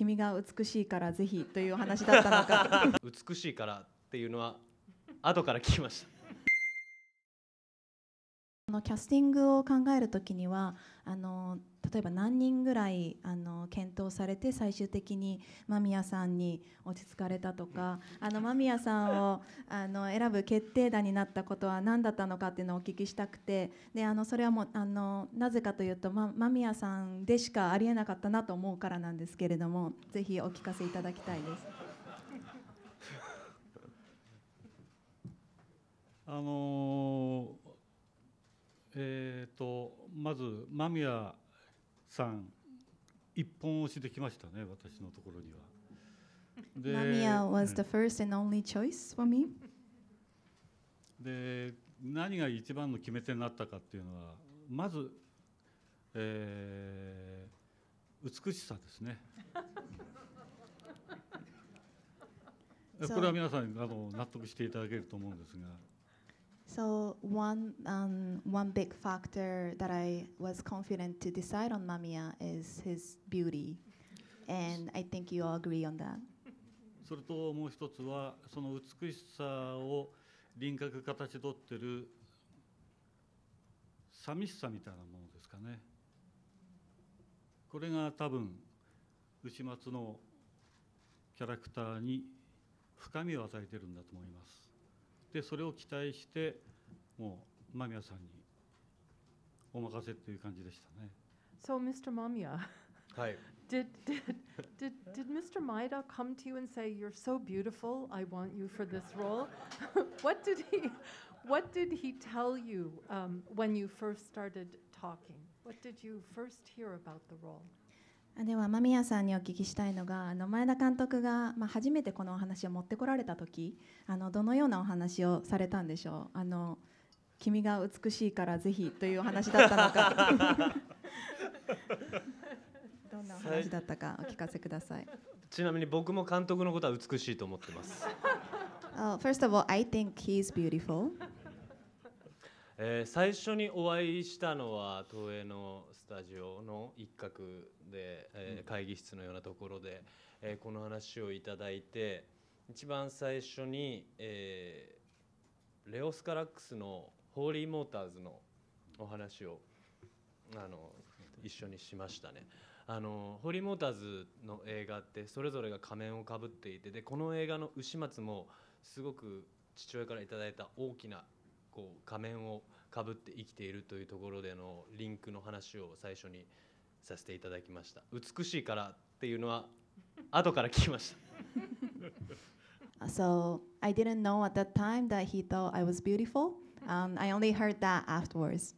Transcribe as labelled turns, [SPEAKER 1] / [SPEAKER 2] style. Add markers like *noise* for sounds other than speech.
[SPEAKER 1] 君が美しいからぜひという話だったのか
[SPEAKER 2] *laughs* 美しいからっていうのは後から聞きました
[SPEAKER 1] あのキャスティングを考えるときにはあの例えば何人ぐらいあの検討されて最終的に間宮さんに落ち着かれたとかあの間宮さんを *laughs* あの選ぶ決定打になったことは何だったのかっていうのをお聞きしたくてであのそれはもうあのなぜかというと、ま、間宮さんでしかありえなかったなと思うからなんですけれどもぜひお聞かせいただきたいです。*laughs*
[SPEAKER 3] あのー、えーとまず間宮さん一本押しできましたね私のところには。で Namiya was the
[SPEAKER 1] first and only choice for me.
[SPEAKER 3] で何が一番の決め手になったかっていうのはまず、えー、美しさですね。
[SPEAKER 1] *laughs* これは
[SPEAKER 3] 皆さんあの納得していただけると思うんですが。
[SPEAKER 1] So one um, one big factor that I was confident to decide on Mamiya is his beauty, and I think you all agree on that.
[SPEAKER 3] それともう一つはその美しさを輪郭形取ってる寂しさみたいなものですかね。これが多分牛松のキャラクターに深みを与えてるんだと思います。でそれを期待してもう間宮さんにお任せという感じでしたね。
[SPEAKER 1] So Mr. Mamiya, did, did, did, did Mr. Maida come to you and say, You're so beautiful, I want you for this role? what, did he, what did he tell you um, when you first started talking? What did you first hear about the role? では間宮さんにお聞きしたいのがあの前田監督が、まあ、初めてこのお話を持ってこられた時あのどのようなお話をされたんでしょうあの君が美しいからぜひというお話だったのか *laughs* どんなお話だったかお聞かせください
[SPEAKER 2] ちなみに僕も監督のことは美しいと思ってます、
[SPEAKER 1] *laughs* oh, First of all, I think he's beautiful
[SPEAKER 2] えー、最初にお会いしたのは東映のスタジオの一角で、えー、会議室のようなところで、えー、この話をいただいて一番最初に、えー、レオスカラックスのホーリーモーターズのお話をあの一緒にしましたね。あのホーリーモーターズの映画ってそれぞれが仮面をかぶっていてでこの映画の牛松もすごく父親から頂いた大きなこう仮面をかぶって生きているというところでのリンクの話を最初にさせていただきました美しいからっていうのは後から聞きまし
[SPEAKER 1] た So I didn't know at that time that he thought I was beautiful、um, I only heard that afterwards